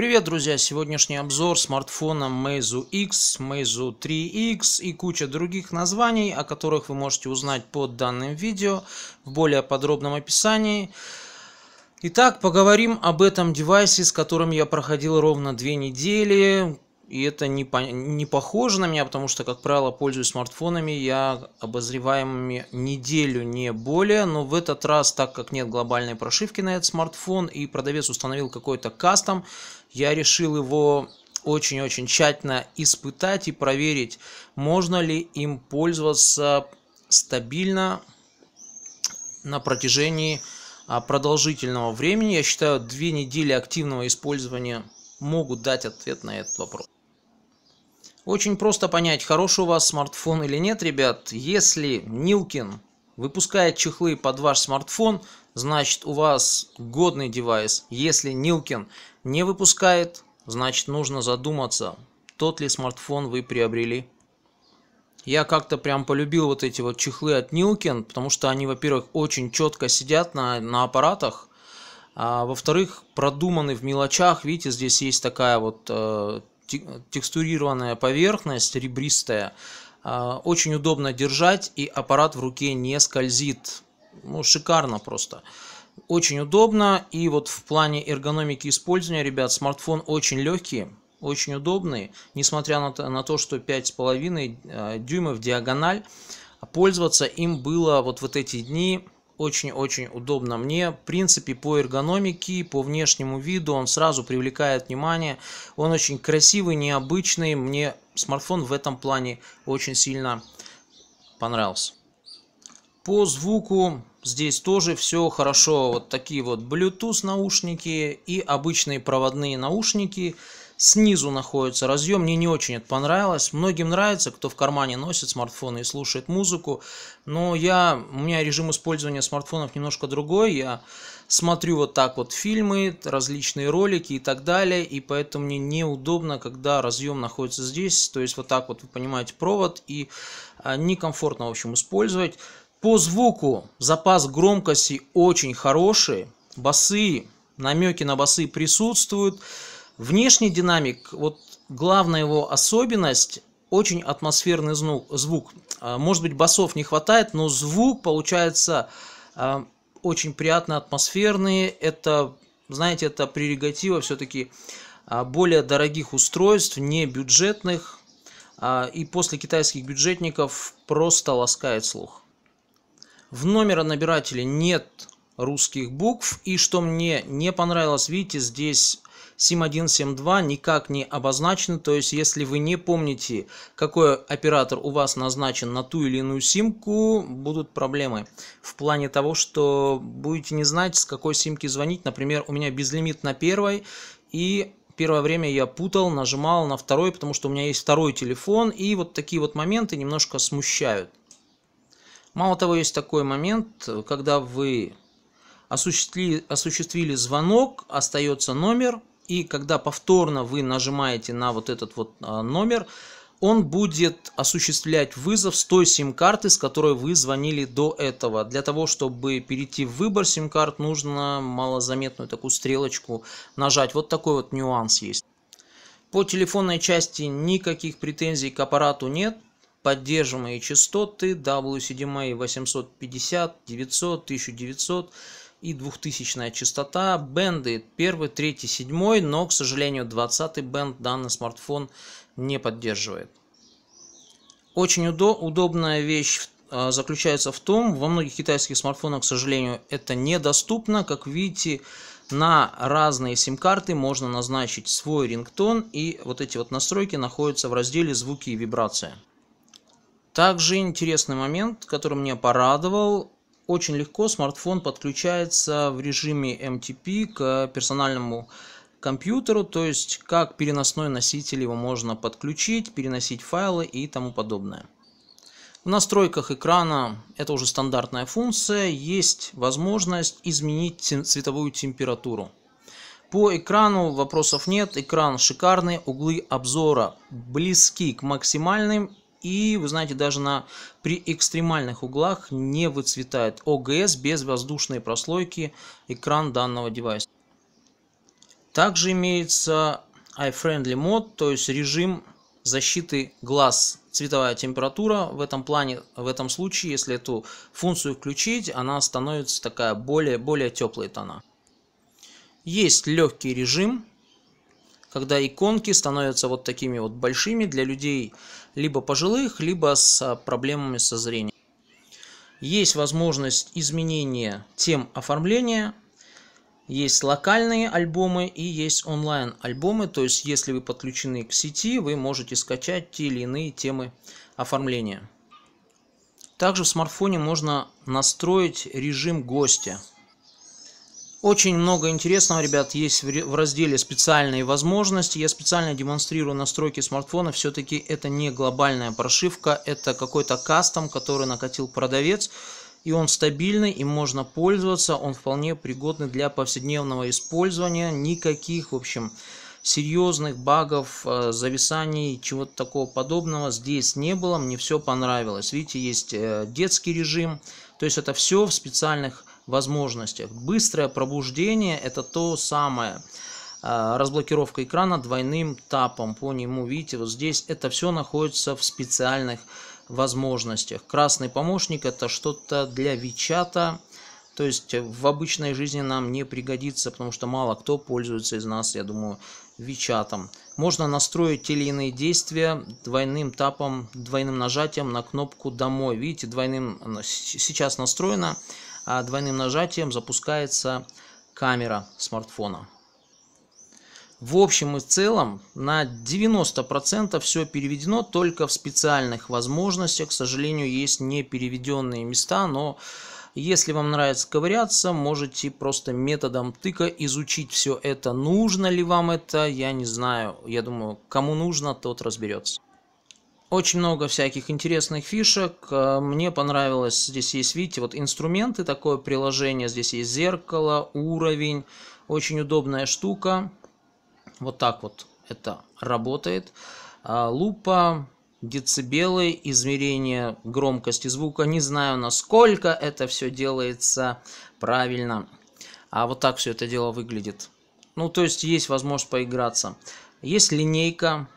Привет, друзья! Сегодняшний обзор смартфона Meizu X, Meizu 3X и куча других названий, о которых вы можете узнать под данным видео в более подробном описании. Итак, поговорим об этом девайсе, с которым я проходил ровно две недели. И это не, по... не похоже на меня, потому что, как правило, пользуюсь смартфонами я обозреваемыми неделю, не более. Но в этот раз, так как нет глобальной прошивки на этот смартфон, и продавец установил какой-то кастом, я решил его очень-очень тщательно испытать и проверить, можно ли им пользоваться стабильно на протяжении а, продолжительного времени. Я считаю, две недели активного использования могут дать ответ на этот вопрос. Очень просто понять, хороший у вас смартфон или нет, ребят. Если Nilkin выпускает чехлы под ваш смартфон, значит у вас годный девайс. Если Nilkin не выпускает, значит нужно задуматься, тот ли смартфон вы приобрели. Я как-то прям полюбил вот эти вот чехлы от Nilken, потому что они, во-первых, очень четко сидят на, на аппаратах, а во-вторых, продуманы в мелочах. Видите, здесь есть такая вот э, текстурированная поверхность, ребристая. Э, очень удобно держать, и аппарат в руке не скользит. Ну, шикарно просто. Э, очень удобно, и вот в плане эргономики использования, ребят, смартфон очень легкий, очень удобный, несмотря на то, на то что 5,5 а, дюймов диагональ, а пользоваться им было вот, вот эти дни очень-очень удобно мне. В принципе, по эргономике, по внешнему виду он сразу привлекает внимание. Он очень красивый, необычный. Мне смартфон в этом плане очень сильно понравился. По звуку здесь тоже все хорошо. Вот такие вот Bluetooth наушники и обычные проводные наушники. Снизу находится разъем, мне не очень это понравилось. Многим нравится, кто в кармане носит смартфоны и слушает музыку. Но я, у меня режим использования смартфонов немножко другой. Я смотрю вот так вот фильмы, различные ролики и так далее. И поэтому мне неудобно, когда разъем находится здесь. То есть вот так вот, вы понимаете, провод. И а, некомфортно, в общем, использовать. По звуку запас громкости очень хороший, басы, намеки на басы присутствуют. Внешний динамик, вот главная его особенность, очень атмосферный звук. А, может быть басов не хватает, но звук получается а, очень приятно атмосферный. Это, знаете, это прерогатива все-таки а, более дорогих устройств, не бюджетных. И после китайских бюджетников просто ласкает слух. В номеронабирателе нет русских букв. И что мне не понравилось, видите, здесь SIM1, SIM2 никак не обозначены. То есть, если вы не помните, какой оператор у вас назначен на ту или иную симку, будут проблемы. В плане того, что будете не знать, с какой симки звонить. Например, у меня безлимит на первой. И первое время я путал, нажимал на второй, потому что у меня есть второй телефон. И вот такие вот моменты немножко смущают. Мало того, есть такой момент, когда вы осуществили, осуществили звонок, остается номер, и когда повторно вы нажимаете на вот этот вот а, номер, он будет осуществлять вызов с той сим-карты, с которой вы звонили до этого. Для того, чтобы перейти в выбор сим-карт, нужно малозаметную такую стрелочку нажать. Вот такой вот нюанс есть. По телефонной части никаких претензий к аппарату нет поддерживаемые частоты WCDMA 850, 900, 1900 и 2000 частота, бенды 1, 3, 7, но, к сожалению, 20 бенд данный смартфон не поддерживает. Очень удо удобная вещь а, заключается в том, во многих китайских смартфонах, к сожалению, это недоступно. Как видите, на разные сим-карты можно назначить свой рингтон, и вот эти вот настройки находятся в разделе «Звуки и вибрация». Также интересный момент, который меня порадовал. Очень легко смартфон подключается в режиме MTP к персональному компьютеру, то есть как переносной носитель его можно подключить, переносить файлы и тому подобное. В настройках экрана, это уже стандартная функция, есть возможность изменить цветовую температуру. По экрану вопросов нет, экран шикарный, углы обзора близки к максимальным и, вы знаете, даже на, при экстремальных углах не выцветает ОГС без воздушной прослойки экран данного девайса. Также имеется iFriendly мод, то есть режим защиты глаз цветовая температура. В этом плане, в этом случае, если эту функцию включить, она становится такая более, более теплые тона. Есть легкий режим, когда иконки становятся вот такими вот большими для людей либо пожилых, либо с а, проблемами со зрением. Есть возможность изменения тем оформления, есть локальные альбомы и есть онлайн альбомы, то есть если вы подключены к сети, вы можете скачать те или иные темы оформления. Также в смартфоне можно настроить режим гостя – очень много интересного, ребят, есть в разделе «Специальные возможности». Я специально демонстрирую настройки смартфона. Все-таки это не глобальная прошивка, это какой-то кастом, который накатил продавец. И он стабильный, им можно пользоваться, он вполне пригодный для повседневного использования. Никаких, в общем, серьезных багов, э, зависаний, чего-то такого подобного здесь не было. Мне все понравилось. Видите, есть э, детский режим. То есть это все в специальных возможностях. Быстрое пробуждение – это то самое э, разблокировка экрана двойным тапом по нему. Видите, вот здесь это все находится в специальных возможностях. Красный помощник – это что-то для Вичата, то есть в обычной жизни нам не пригодится, потому что мало кто пользуется из нас, я думаю, Вичатом. Можно настроить те или иные действия двойным тапом, двойным нажатием на кнопку «Домой». Видите, двойным сейчас настроено а двойным нажатием запускается камера смартфона. В общем и целом на 90% все переведено, только в специальных возможностях, к сожалению, есть не переведенные места, но если вам нравится ковыряться, можете просто методом тыка изучить все это. Нужно ли вам это, я не знаю. Я думаю, кому нужно, тот разберется. Очень много всяких интересных фишек. Э, мне понравилось, здесь есть, видите, вот инструменты, такое приложение, здесь есть зеркало, уровень. Очень удобная штука. Вот так вот это работает. А, лупа, децибелы, измерение громкости звука. Не знаю, насколько это все делается правильно. А вот так все это дело выглядит. Ну, то есть есть возможность поиграться. Есть линейка,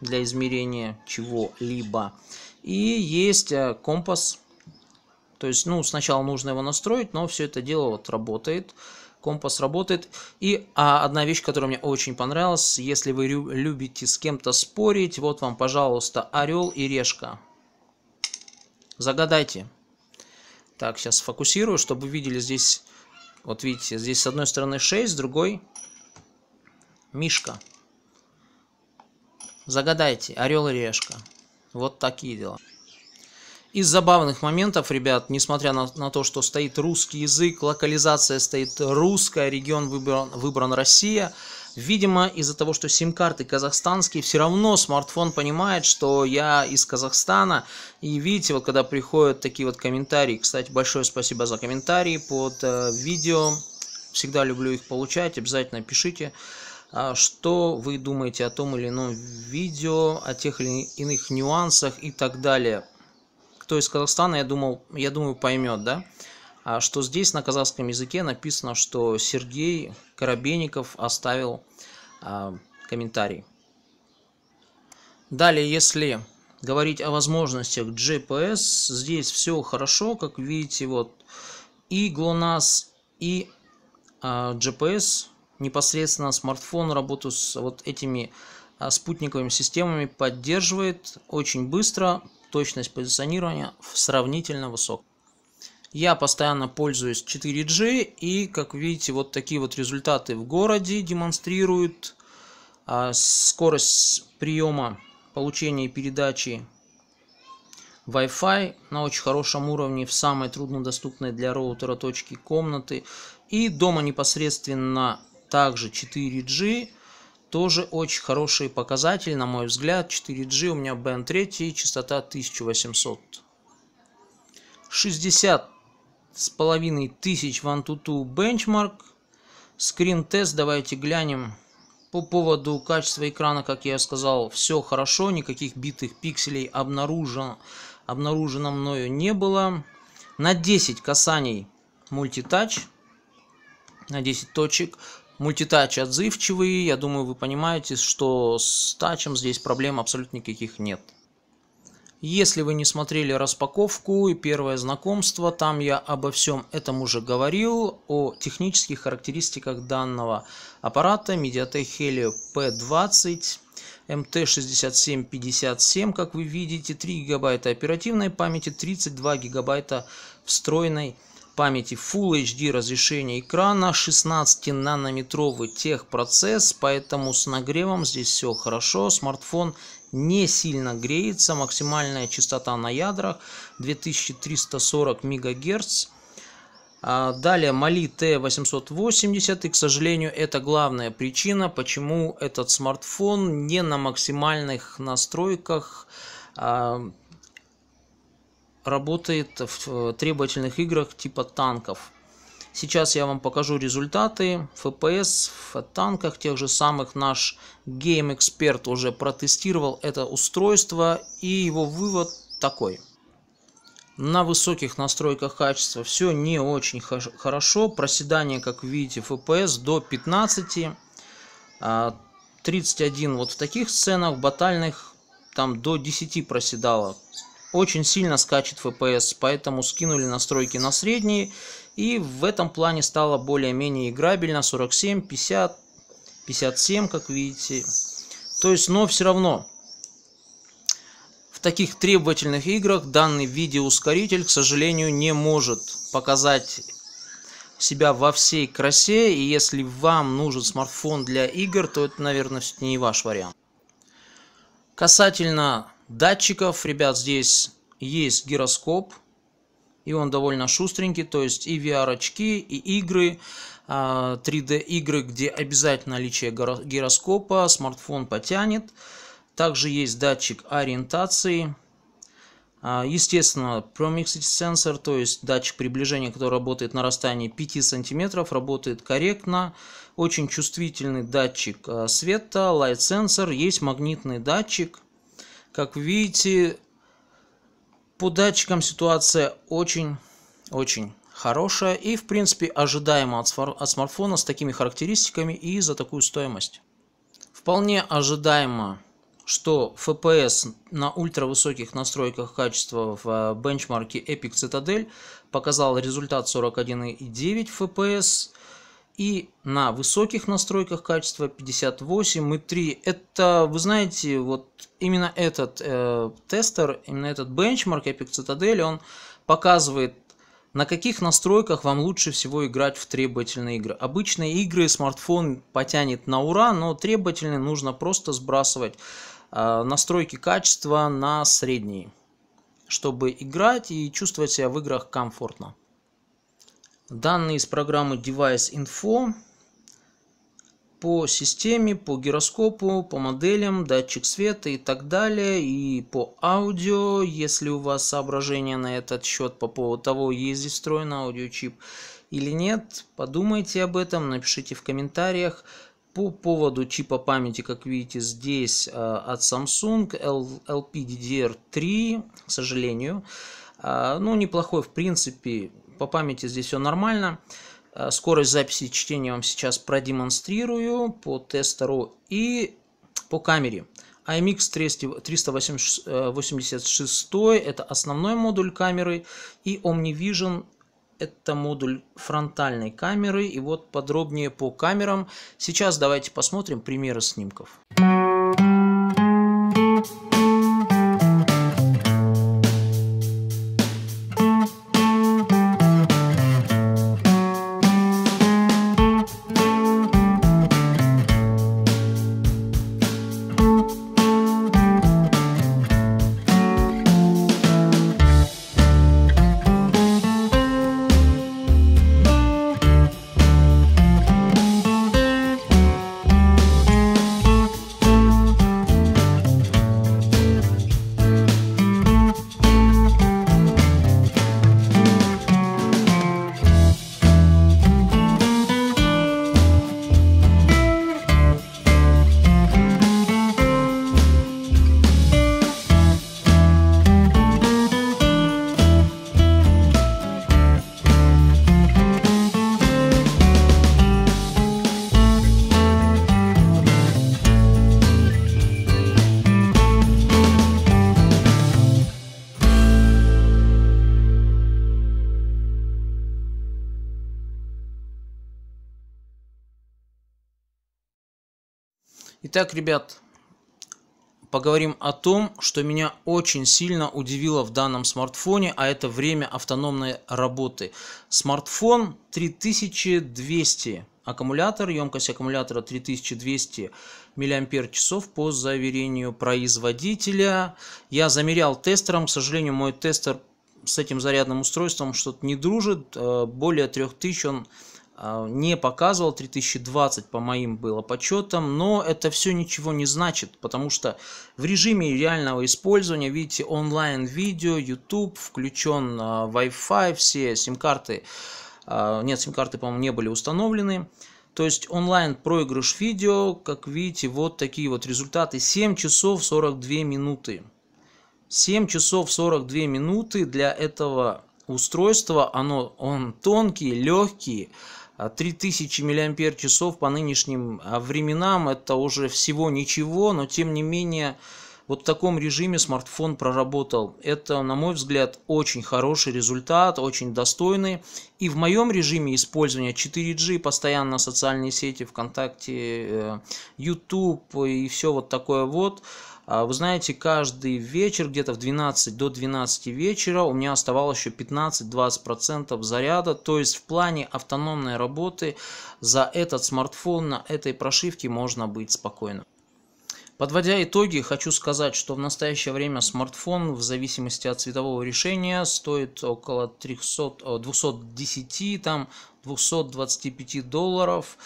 для измерения чего-либо. И есть э, компас. То есть, ну, сначала нужно его настроить, но все это дело вот работает. Компас работает. И а, одна вещь, которая мне очень понравилась, если вы любите с кем-то спорить, вот вам, пожалуйста, орел и решка. Загадайте. Так, сейчас фокусирую, чтобы вы видели здесь, вот видите, здесь с одной стороны 6, с другой Мишка. Загадайте, орел и решка. Вот такие дела. Из забавных моментов, ребят, несмотря на, на то, что стоит русский язык, локализация стоит русская, регион выбран, выбран Россия, видимо, из-за того, что сим-карты казахстанские, все равно смартфон понимает, что я из Казахстана. И видите, вот когда приходят такие вот комментарии, кстати, большое спасибо за комментарии под э, видео, всегда люблю их получать, обязательно пишите. Пишите. А что вы думаете о том или ином видео, о тех или иных нюансах и так далее. Кто из Казахстана, я, думал, я думаю, поймет, да? А что здесь на казахском языке написано, что Сергей Коробейников оставил а, комментарий. Далее, если говорить о возможностях GPS, здесь все хорошо, как видите, вот и GLONASS, и а, GPS – непосредственно смартфон работу с вот этими а, спутниковыми системами поддерживает очень быстро, точность позиционирования сравнительно высок. Я постоянно пользуюсь 4G и, как видите, вот такие вот результаты в городе демонстрируют. А, скорость приема, получения и передачи Wi-Fi на очень хорошем уровне в самой труднодоступной для роутера точки комнаты. И дома непосредственно также 4G, тоже очень хорошие показатели, на мой взгляд. 4G у меня band 3, частота 1800. 60 с половиной тысяч в Antutu бенчмарк. Скрин-тест давайте глянем. По поводу качества экрана, как я сказал, все хорошо, никаких битых пикселей обнаружено, обнаружено мною не было. На 10 касаний мультитач, на 10 точек, мультитач отзывчивый, я думаю, вы понимаете, что с тачем здесь проблем абсолютно никаких нет. Если вы не смотрели распаковку и первое знакомство, там я обо всем этом уже говорил, о технических характеристиках данного аппарата Mediatek Helio P20 MT6757, как вы видите, 3 гигабайта оперативной памяти, 32 гигабайта встроенной памяти памяти Full HD разрешение экрана, 16-нанометровый техпроцесс, поэтому с нагревом здесь все хорошо. Смартфон не сильно греется, максимальная частота на ядрах 2340 МГц. А, далее Mali T880, и, к сожалению, это главная причина, почему этот смартфон не на максимальных настройках а, работает в э, требовательных играх типа танков. Сейчас я вам покажу результаты FPS в танках тех же самых. Наш гейм-эксперт уже протестировал это устройство и его вывод такой. На высоких настройках качества все не очень хорошо. Проседание, как видите, FPS до 15. 31 а, вот в таких сценах, батальных там до 10 проседало очень сильно скачет FPS, поэтому скинули настройки на средние, и в этом плане стало более-менее играбельно, 47, 50, 57, как видите. То есть, но все равно, в таких требовательных играх данный видеоускоритель, к сожалению, не может показать себя во всей красе, и если вам нужен смартфон для игр, то это, наверное, не ваш вариант. Касательно датчиков, ребят, здесь есть гироскоп, и он довольно шустренький, то есть и VR-очки, и игры, 3D-игры, а, где обязательно наличие гироскопа, смартфон потянет. Также есть датчик ориентации, а, Естественно, промиксит сенсор, то есть датчик приближения, который работает на расстоянии 5 сантиметров работает корректно. Очень чувствительный датчик а, света, light сенсор, есть магнитный датчик. Как видите, по датчикам ситуация очень-очень хорошая и, в принципе, ожидаема от смартфона с такими характеристиками и за такую стоимость. Вполне ожидаемо, что FPS на ультравысоких настройках качества в э, бенчмарке Epic Citadel показал результат 41,9 FPS – и на высоких настройках качества 58 58,3. Это, вы знаете, вот именно этот э, тестер, именно этот бенчмарк Epic Citadel, он показывает, на каких настройках вам лучше всего играть в требовательные игры. Обычные игры смартфон потянет на ура, но требовательные нужно просто сбрасывать э, настройки качества на средние, чтобы играть и чувствовать себя в играх комфортно данные из программы Device Info по системе, по гироскопу, по моделям, датчик света и так далее, и по аудио, если у вас соображения на этот счет по поводу того, есть здесь встроен аудиочип или нет, подумайте об этом, напишите в комментариях. По поводу чипа памяти, как видите, здесь а, от Samsung LPDDR3, к сожалению, а, ну, неплохой, в принципе, по памяти здесь все нормально. Э, скорость записи и чтения вам сейчас продемонстрирую по тестеру и по камере. IMX 386 э, это основной модуль камеры и OmniVision это модуль фронтальной камеры. И вот подробнее по камерам. Сейчас давайте посмотрим примеры снимков. Музыка Итак, ребят, поговорим о том, что меня очень сильно удивило в данном смартфоне, а это время автономной работы. Смартфон 3200 аккумулятор, емкость аккумулятора 3200 мАч по заверению производителя. Я замерял тестером, к сожалению, мой тестер с этим зарядным устройством что-то не дружит, э, более 3000 он а, не показывал, 3020 по моим было подсчетам, но это все ничего не значит, потому что в режиме реального использования, видите, онлайн-видео, YouTube, включен а, Wi-Fi, все сим-карты, а, нет, сим-карты, по-моему, не были установлены. То есть онлайн проигрыш видео, как видите, вот такие вот результаты, 7 часов 42 минуты. 7 часов 42 минуты для этого устройства, оно, он тонкий, легкий, 3000 а мАч по нынешним а, временам это уже всего ничего, но тем не менее вот в таком режиме смартфон проработал. Это, на мой взгляд, очень хороший результат, очень достойный. И в моем режиме использования 4G, постоянно социальные сети, ВКонтакте, YouTube э, и все вот такое вот, а вы знаете, каждый вечер, где-то в 12 до 12 вечера, у меня оставалось еще 15-20% заряда. То есть в плане автономной работы за этот смартфон на этой прошивке можно быть спокойным. Подводя итоги, хочу сказать, что в настоящее время смартфон в зависимости от цветового решения стоит около 300, 210, там 225 долларов.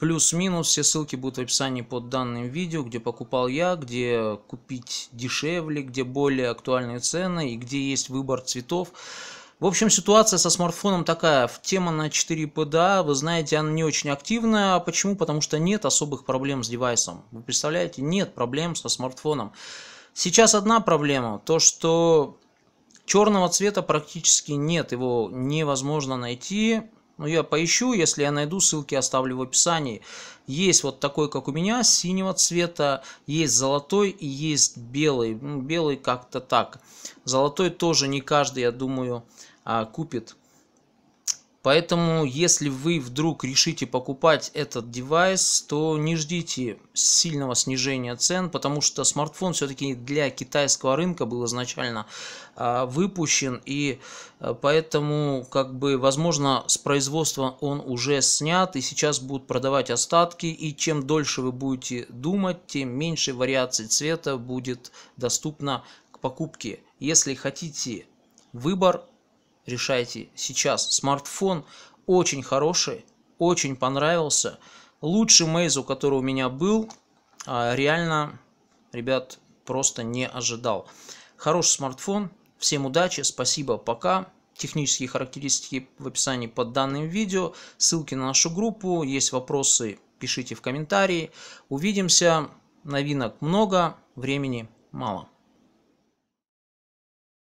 Плюс-минус, все ссылки будут в описании под данным видео, где покупал я, где купить дешевле, где более актуальные цены и где есть выбор цветов. В общем, ситуация со смартфоном такая. Тема на 4 PDA, вы знаете, она не очень активная. Почему? Потому что нет особых проблем с девайсом. Вы представляете, нет проблем со смартфоном. Сейчас одна проблема, то что черного цвета практически нет, его невозможно найти. Ну, я поищу, если я найду, ссылки оставлю в описании. Есть вот такой, как у меня, синего цвета, есть золотой и есть белый. Ну, белый как-то так. Золотой тоже не каждый, я думаю, а, купит. Поэтому, если вы вдруг решите покупать этот девайс, то не ждите сильного снижения цен, потому что смартфон все-таки для китайского рынка был изначально э, выпущен, и э, поэтому, как бы, возможно, с производства он уже снят, и сейчас будут продавать остатки, и чем дольше вы будете думать, тем меньше вариаций цвета будет доступно к покупке. Если хотите выбор, решайте сейчас. Смартфон очень хороший, очень понравился. Лучший Meizu, который у меня был, а, реально, ребят, просто не ожидал. Хороший смартфон. Всем удачи, спасибо, пока. Технические характеристики в описании под данным видео. Ссылки на нашу группу. Есть вопросы, пишите в комментарии. Увидимся. Новинок много, времени мало.